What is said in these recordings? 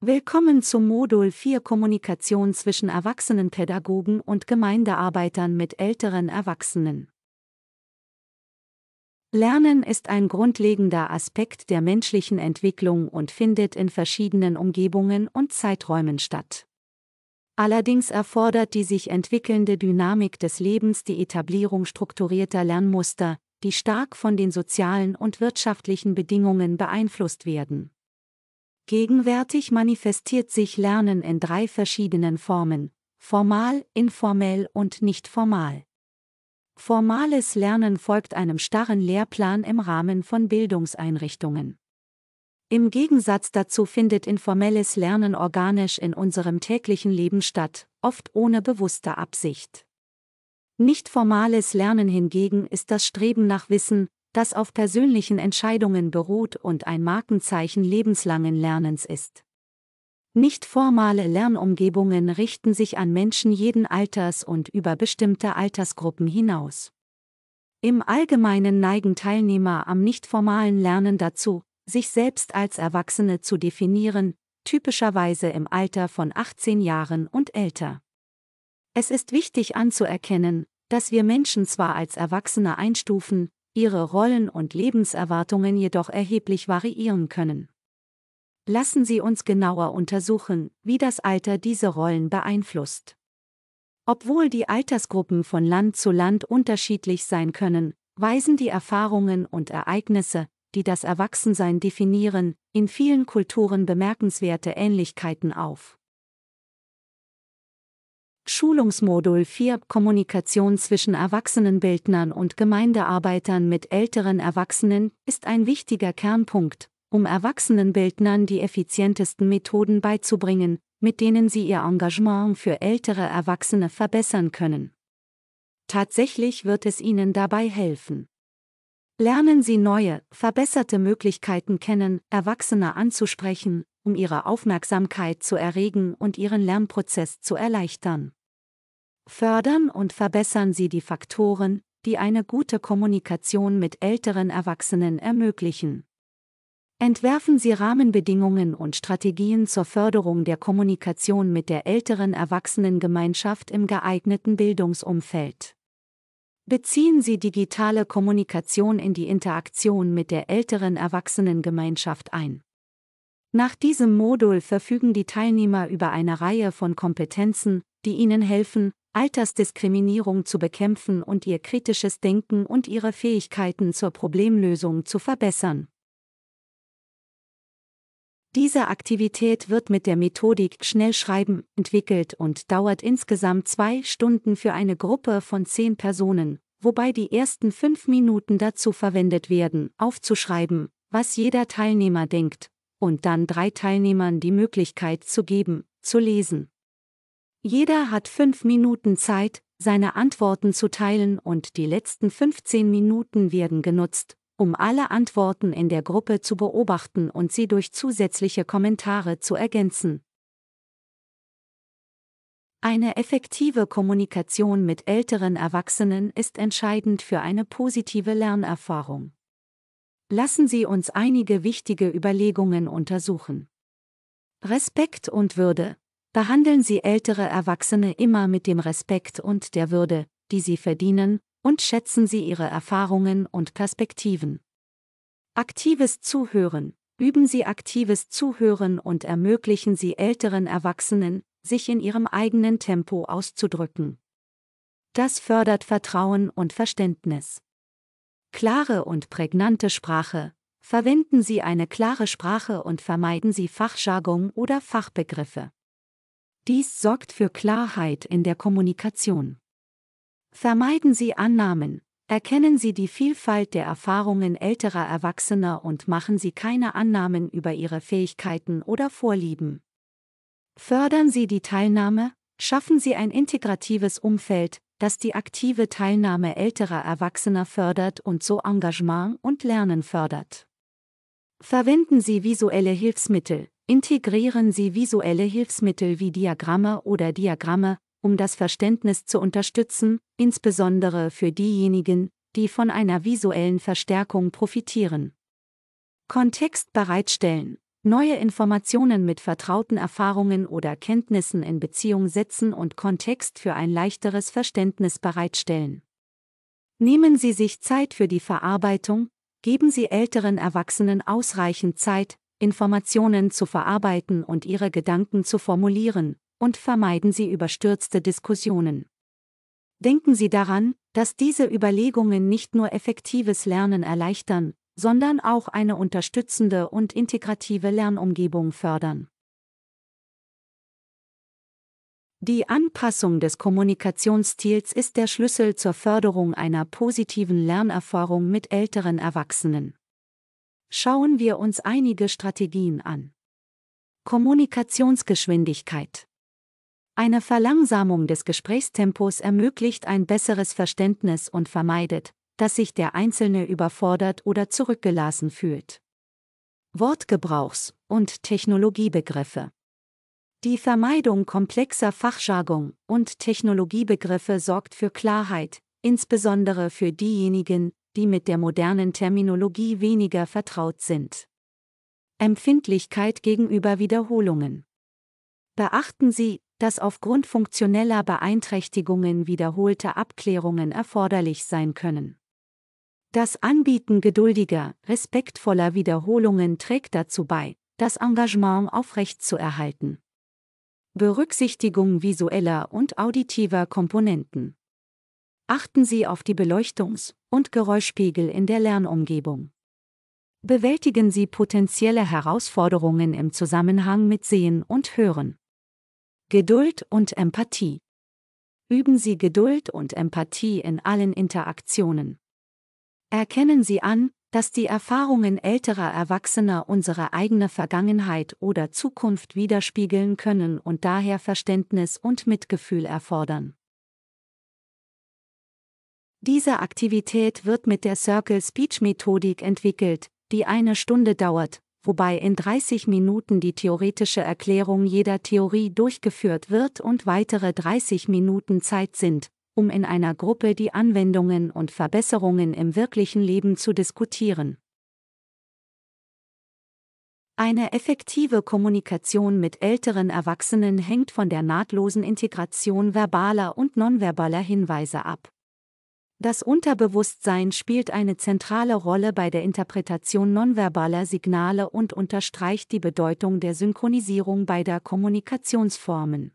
Willkommen zum Modul 4 Kommunikation zwischen Erwachsenenpädagogen und Gemeindearbeitern mit älteren Erwachsenen. Lernen ist ein grundlegender Aspekt der menschlichen Entwicklung und findet in verschiedenen Umgebungen und Zeiträumen statt. Allerdings erfordert die sich entwickelnde Dynamik des Lebens die Etablierung strukturierter Lernmuster, die stark von den sozialen und wirtschaftlichen Bedingungen beeinflusst werden. Gegenwärtig manifestiert sich Lernen in drei verschiedenen Formen, formal, informell und nicht formal. Formales Lernen folgt einem starren Lehrplan im Rahmen von Bildungseinrichtungen. Im Gegensatz dazu findet informelles Lernen organisch in unserem täglichen Leben statt, oft ohne bewusste Absicht. Nicht formales Lernen hingegen ist das Streben nach Wissen, das auf persönlichen Entscheidungen beruht und ein Markenzeichen lebenslangen Lernens ist. Nicht formale Lernumgebungen richten sich an Menschen jeden Alters und über bestimmte Altersgruppen hinaus. Im Allgemeinen neigen Teilnehmer am nicht formalen Lernen dazu, sich selbst als Erwachsene zu definieren, typischerweise im Alter von 18 Jahren und älter. Es ist wichtig anzuerkennen, dass wir Menschen zwar als Erwachsene einstufen, ihre Rollen und Lebenserwartungen jedoch erheblich variieren können. Lassen Sie uns genauer untersuchen, wie das Alter diese Rollen beeinflusst. Obwohl die Altersgruppen von Land zu Land unterschiedlich sein können, weisen die Erfahrungen und Ereignisse, die das Erwachsensein definieren, in vielen Kulturen bemerkenswerte Ähnlichkeiten auf. Schulungsmodul 4 Kommunikation zwischen Erwachsenenbildnern und Gemeindearbeitern mit älteren Erwachsenen ist ein wichtiger Kernpunkt, um Erwachsenenbildnern die effizientesten Methoden beizubringen, mit denen sie ihr Engagement für ältere Erwachsene verbessern können. Tatsächlich wird es ihnen dabei helfen. Lernen Sie neue, verbesserte Möglichkeiten kennen, Erwachsene anzusprechen, um ihre Aufmerksamkeit zu erregen und ihren Lernprozess zu erleichtern. Fördern und verbessern Sie die Faktoren, die eine gute Kommunikation mit älteren Erwachsenen ermöglichen. Entwerfen Sie Rahmenbedingungen und Strategien zur Förderung der Kommunikation mit der älteren Erwachsenengemeinschaft im geeigneten Bildungsumfeld. Beziehen Sie digitale Kommunikation in die Interaktion mit der älteren Erwachsenengemeinschaft ein. Nach diesem Modul verfügen die Teilnehmer über eine Reihe von Kompetenzen, die ihnen helfen, Altersdiskriminierung zu bekämpfen und ihr kritisches Denken und ihre Fähigkeiten zur Problemlösung zu verbessern. Diese Aktivität wird mit der Methodik Schnellschreiben entwickelt und dauert insgesamt zwei Stunden für eine Gruppe von zehn Personen, wobei die ersten fünf Minuten dazu verwendet werden, aufzuschreiben, was jeder Teilnehmer denkt, und dann drei Teilnehmern die Möglichkeit zu geben, zu lesen. Jeder hat fünf Minuten Zeit, seine Antworten zu teilen und die letzten 15 Minuten werden genutzt, um alle Antworten in der Gruppe zu beobachten und sie durch zusätzliche Kommentare zu ergänzen. Eine effektive Kommunikation mit älteren Erwachsenen ist entscheidend für eine positive Lernerfahrung. Lassen Sie uns einige wichtige Überlegungen untersuchen. Respekt und Würde Behandeln Sie ältere Erwachsene immer mit dem Respekt und der Würde, die sie verdienen, und schätzen Sie ihre Erfahrungen und Perspektiven. Aktives Zuhören. Üben Sie aktives Zuhören und ermöglichen Sie älteren Erwachsenen, sich in ihrem eigenen Tempo auszudrücken. Das fördert Vertrauen und Verständnis. Klare und prägnante Sprache. Verwenden Sie eine klare Sprache und vermeiden Sie Fachjargon oder Fachbegriffe. Dies sorgt für Klarheit in der Kommunikation. Vermeiden Sie Annahmen, erkennen Sie die Vielfalt der Erfahrungen älterer Erwachsener und machen Sie keine Annahmen über ihre Fähigkeiten oder Vorlieben. Fördern Sie die Teilnahme, schaffen Sie ein integratives Umfeld, das die aktive Teilnahme älterer Erwachsener fördert und so Engagement und Lernen fördert. Verwenden Sie visuelle Hilfsmittel, Integrieren Sie visuelle Hilfsmittel wie Diagramme oder Diagramme, um das Verständnis zu unterstützen, insbesondere für diejenigen, die von einer visuellen Verstärkung profitieren. Kontext bereitstellen, neue Informationen mit vertrauten Erfahrungen oder Kenntnissen in Beziehung setzen und Kontext für ein leichteres Verständnis bereitstellen. Nehmen Sie sich Zeit für die Verarbeitung, geben Sie älteren Erwachsenen ausreichend Zeit, Informationen zu verarbeiten und ihre Gedanken zu formulieren, und vermeiden Sie überstürzte Diskussionen. Denken Sie daran, dass diese Überlegungen nicht nur effektives Lernen erleichtern, sondern auch eine unterstützende und integrative Lernumgebung fördern. Die Anpassung des Kommunikationsstils ist der Schlüssel zur Förderung einer positiven Lernerfahrung mit älteren Erwachsenen. Schauen wir uns einige Strategien an. Kommunikationsgeschwindigkeit. Eine Verlangsamung des Gesprächstempos ermöglicht ein besseres Verständnis und vermeidet, dass sich der Einzelne überfordert oder zurückgelassen fühlt. Wortgebrauchs- und Technologiebegriffe. Die Vermeidung komplexer Fachjargon und Technologiebegriffe sorgt für Klarheit, insbesondere für diejenigen, die mit der modernen Terminologie weniger vertraut sind. Empfindlichkeit gegenüber Wiederholungen. Beachten Sie, dass aufgrund funktioneller Beeinträchtigungen wiederholte Abklärungen erforderlich sein können. Das Anbieten geduldiger, respektvoller Wiederholungen trägt dazu bei, das Engagement aufrechtzuerhalten. Berücksichtigung visueller und auditiver Komponenten achten Sie auf die Beleuchtungs- und Geräuschpegel in der Lernumgebung. Bewältigen Sie potenzielle Herausforderungen im Zusammenhang mit Sehen und Hören. Geduld und Empathie. Üben Sie Geduld und Empathie in allen Interaktionen. Erkennen Sie an, dass die Erfahrungen älterer Erwachsener unsere eigene Vergangenheit oder Zukunft widerspiegeln können und daher Verständnis und Mitgefühl erfordern. Diese Aktivität wird mit der Circle Speech Methodik entwickelt, die eine Stunde dauert, wobei in 30 Minuten die theoretische Erklärung jeder Theorie durchgeführt wird und weitere 30 Minuten Zeit sind, um in einer Gruppe die Anwendungen und Verbesserungen im wirklichen Leben zu diskutieren. Eine effektive Kommunikation mit älteren Erwachsenen hängt von der nahtlosen Integration verbaler und nonverbaler Hinweise ab. Das Unterbewusstsein spielt eine zentrale Rolle bei der Interpretation nonverbaler Signale und unterstreicht die Bedeutung der Synchronisierung beider Kommunikationsformen.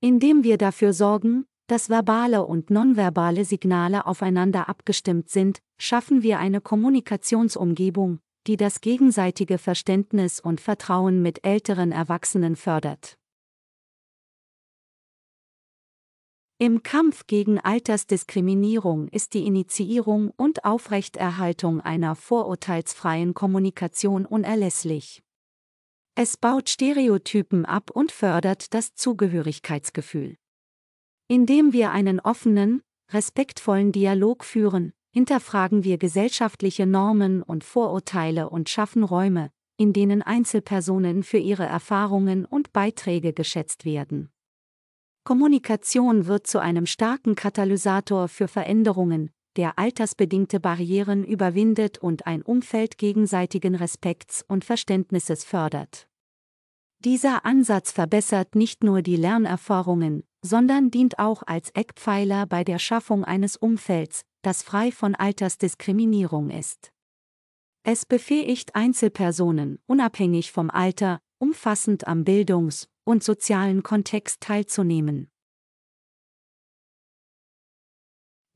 Indem wir dafür sorgen, dass verbale und nonverbale Signale aufeinander abgestimmt sind, schaffen wir eine Kommunikationsumgebung, die das gegenseitige Verständnis und Vertrauen mit älteren Erwachsenen fördert. Im Kampf gegen Altersdiskriminierung ist die Initiierung und Aufrechterhaltung einer vorurteilsfreien Kommunikation unerlässlich. Es baut Stereotypen ab und fördert das Zugehörigkeitsgefühl. Indem wir einen offenen, respektvollen Dialog führen, hinterfragen wir gesellschaftliche Normen und Vorurteile und schaffen Räume, in denen Einzelpersonen für ihre Erfahrungen und Beiträge geschätzt werden. Kommunikation wird zu einem starken Katalysator für Veränderungen, der altersbedingte Barrieren überwindet und ein Umfeld gegenseitigen Respekts und Verständnisses fördert. Dieser Ansatz verbessert nicht nur die Lernerfahrungen, sondern dient auch als Eckpfeiler bei der Schaffung eines Umfelds, das frei von Altersdiskriminierung ist. Es befähigt Einzelpersonen, unabhängig vom Alter, umfassend am Bildungs- und sozialen Kontext teilzunehmen.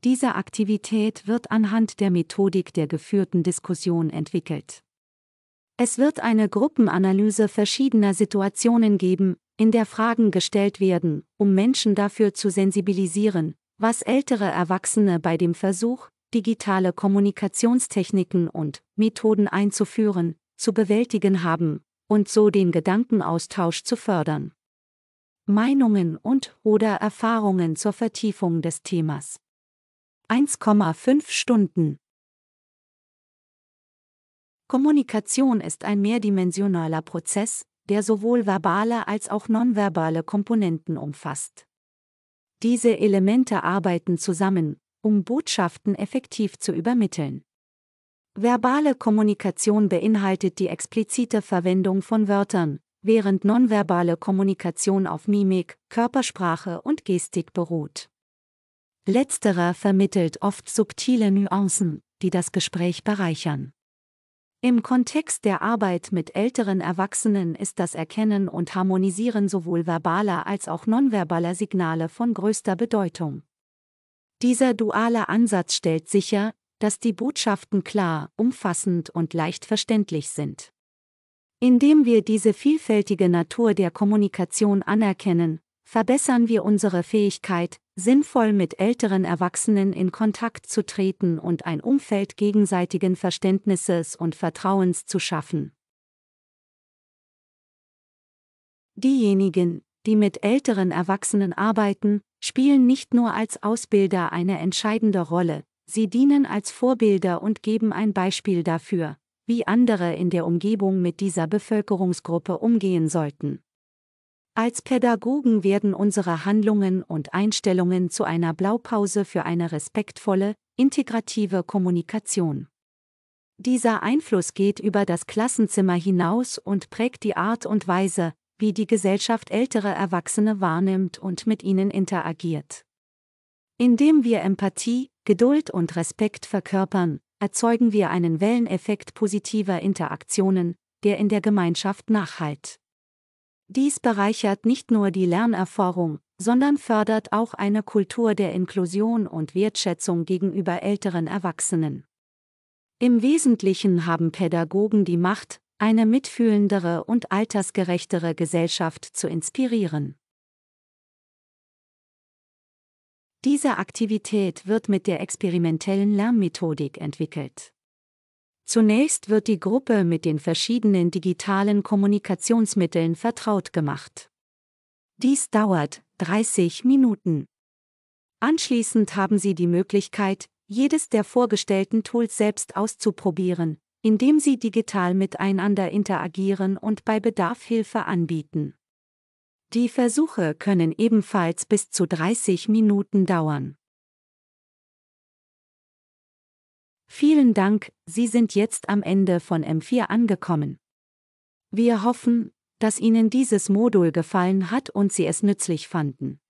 Diese Aktivität wird anhand der Methodik der geführten Diskussion entwickelt. Es wird eine Gruppenanalyse verschiedener Situationen geben, in der Fragen gestellt werden, um Menschen dafür zu sensibilisieren, was ältere Erwachsene bei dem Versuch, digitale Kommunikationstechniken und Methoden einzuführen, zu bewältigen haben und so den Gedankenaustausch zu fördern. Meinungen und oder Erfahrungen zur Vertiefung des Themas. 1,5 Stunden Kommunikation ist ein mehrdimensionaler Prozess, der sowohl verbale als auch nonverbale Komponenten umfasst. Diese Elemente arbeiten zusammen, um Botschaften effektiv zu übermitteln. Verbale Kommunikation beinhaltet die explizite Verwendung von Wörtern, während nonverbale Kommunikation auf Mimik, Körpersprache und Gestik beruht. Letzterer vermittelt oft subtile Nuancen, die das Gespräch bereichern. Im Kontext der Arbeit mit älteren Erwachsenen ist das Erkennen und Harmonisieren sowohl verbaler als auch nonverbaler Signale von größter Bedeutung. Dieser duale Ansatz stellt sicher, dass die Botschaften klar, umfassend und leicht verständlich sind. Indem wir diese vielfältige Natur der Kommunikation anerkennen, verbessern wir unsere Fähigkeit, sinnvoll mit älteren Erwachsenen in Kontakt zu treten und ein Umfeld gegenseitigen Verständnisses und Vertrauens zu schaffen. Diejenigen, die mit älteren Erwachsenen arbeiten, spielen nicht nur als Ausbilder eine entscheidende Rolle, Sie dienen als Vorbilder und geben ein Beispiel dafür, wie andere in der Umgebung mit dieser Bevölkerungsgruppe umgehen sollten. Als Pädagogen werden unsere Handlungen und Einstellungen zu einer Blaupause für eine respektvolle, integrative Kommunikation. Dieser Einfluss geht über das Klassenzimmer hinaus und prägt die Art und Weise, wie die Gesellschaft ältere Erwachsene wahrnimmt und mit ihnen interagiert. Indem wir Empathie, Geduld und Respekt verkörpern, erzeugen wir einen Welleneffekt positiver Interaktionen, der in der Gemeinschaft nachhalt. Dies bereichert nicht nur die Lernerfahrung, sondern fördert auch eine Kultur der Inklusion und Wertschätzung gegenüber älteren Erwachsenen. Im Wesentlichen haben Pädagogen die Macht, eine mitfühlendere und altersgerechtere Gesellschaft zu inspirieren. Diese Aktivität wird mit der experimentellen Lernmethodik entwickelt. Zunächst wird die Gruppe mit den verschiedenen digitalen Kommunikationsmitteln vertraut gemacht. Dies dauert 30 Minuten. Anschließend haben Sie die Möglichkeit, jedes der vorgestellten Tools selbst auszuprobieren, indem Sie digital miteinander interagieren und bei Bedarf Hilfe anbieten. Die Versuche können ebenfalls bis zu 30 Minuten dauern. Vielen Dank, Sie sind jetzt am Ende von M4 angekommen. Wir hoffen, dass Ihnen dieses Modul gefallen hat und Sie es nützlich fanden.